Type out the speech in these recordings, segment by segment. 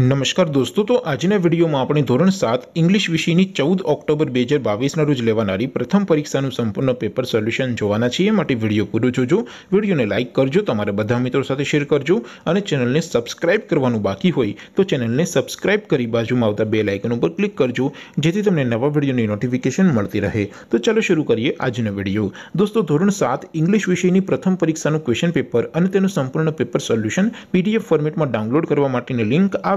નમસ્કાર દોસ્તો તો આજ ને વિડિયો માં આપણે ધોરણ 7 ઇંગ્લિશ વિષય ની 14 ઓક્ટોબર 2022 ના રોજ લેવાણારી પ્રથમ પરીક્ષા નું સંપૂર્ણ પેપર સોલ્યુશન જોવાના છીએ માટે વિડિયો પૂરો જોજો વિડિયોને લાઈક કરજો તમારા બધા મિત્રો સાથે શેર કરજો અને ચેનલ ને સબ્સ્ક્રાઇબ કરવાનું બાકી હોય તો ચેનલ ને સબ્સ્ક્રાઇબ કરી બાજુમાં આવતા બેલ આઇકન ઉપર ક્લિક કરજો જેથી તમને નવા વિડિયો ની નોટિફિકેશન મળતી રહે તો ચલો શરૂ કરીએ આજ નું વિડિયો દોસ્તો ધોરણ 7 ઇંગ્લિશ વિષય ની પ્રથમ પરીક્ષા નું ક્વેશ્ચન પેપર અને તેનું સંપૂર્ણ પેપર સોલ્યુશન PDF ફોર્મેટ માં ડાઉનલોડ કરવા માટેની લિંક આ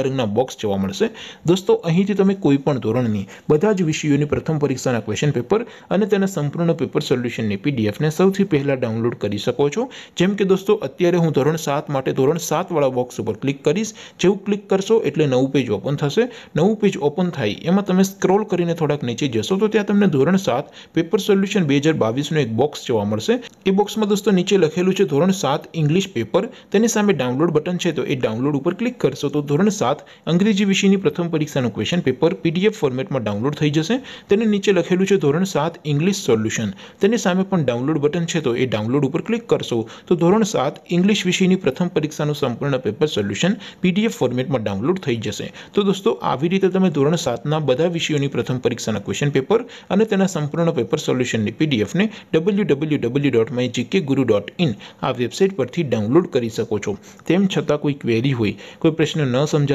અરંગના બોક્સ જોવા મળશે દોસ્તો અહીંથી તમે કોઈપણ ધોરણની બધા જ વિષયોની પ્રથમ પરીક્ષાના ક્વેશ્ચન પેપર અને તેના સંપૂર્ણ પેપર સોલ્યુશનની પીડીએફ ને સૌથી પહેલા ડાઉનલોડ કરી શકો છો જેમ કે દોસ્તો અત્યારે હું ધોરણ 7 માટે ધોરણ 7 વાળા બોક્સ ઉપર ક્લિક કરીશ જેવું ક્લિક કરશો એટલે નવું પેજ ઓપન થશે નવું પેજ ઓપન થઈ એમાં તમે સ્ક્રોલ કરીને થોડક નીચે જશો તો ત્યાં તમને ધોરણ 7 પેપર સોલ્યુશન 2022 નો એક બોક્સ જોવા મળશે એ બોક્સમાં દોસ્તો નીચે લખેલું છે ધોરણ 7 ઇંગ્લિશ પેપર તેની સામે ડાઉનલોડ બટન છે તો એ ડાઉનલોડ ઉપર ક્લિક કરશો તો ધોરણ અંગ્રેજી વિષયની પ્રથમ પરીક્ષાનું ક્વેશ્ચન પેપર પીડીએફ ફોર્મેટમાં ડાઉનલોડ થઈ જશે તેની નીચે લખેલું છે ધોરણ 7 ઇંગ્લિશ સોલ્યુશન તેની સામે પણ ડાઉનલોડ બટન છે તો એ ડાઉનલોડ ઉપર ક્લિક કરશો તો ધોરણ 7 ઇંગ્લિશ વિષયની પ્રથમ પરીક્ષાનું સંપૂર્ણ પેપર સોલ્યુશન પીડીએફ ફોર્મેટમાં ડાઉનલોડ થઈ જશે તો દોસ્તો આ વિ રીતે તમે ધોરણ 7 ના બધા વિષયોની પ્રથમ પરીક્ષાના ક્વેશ્ચન પેપર અને તેના સંપૂર્ણ પેપર સોલ્યુશન ની પીડીએફ ને www.gkguru.in આ વેબસાઈટ પરથી ડાઉનલોડ કરી શકો છો તેમ છતાં કોઈ ક્વેરી હોય કોઈ પ્રશ્ન ન સમજાય